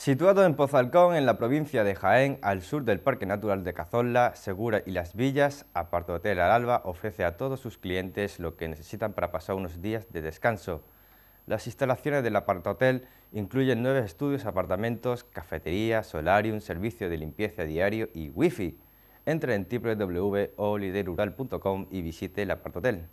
Situado en Pozalcón, en la provincia de Jaén, al sur del Parque Natural de Cazorla, Segura y Las Villas, Aparto Hotel Al ofrece a todos sus clientes lo que necesitan para pasar unos días de descanso. Las instalaciones del Aparto Hotel incluyen nueve estudios, apartamentos, cafetería, solarium, servicio de limpieza diario y wifi. Entre en www.oliderural.com y visite el Hotel.